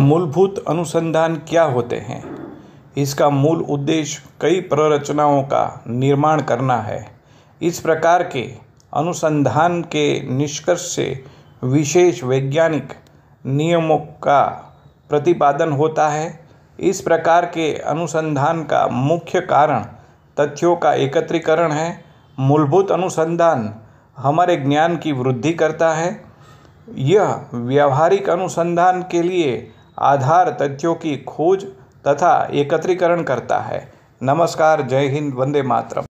मूलभूत अनुसंधान क्या होते हैं इसका मूल उद्देश्य कई प्ररचनाओं का निर्माण करना है इस प्रकार के अनुसंधान के निष्कर्ष से विशेष वैज्ञानिक नियमों का प्रतिपादन होता है इस प्रकार के अनुसंधान का मुख्य कारण तथ्यों का एकत्रीकरण है मूलभूत अनुसंधान हमारे ज्ञान की वृद्धि करता है यह व्यावहारिक अनुसंधान के लिए आधार तथ्यों की खोज तथा एकत्रीकरण करता है नमस्कार जय हिंद वंदे मातरम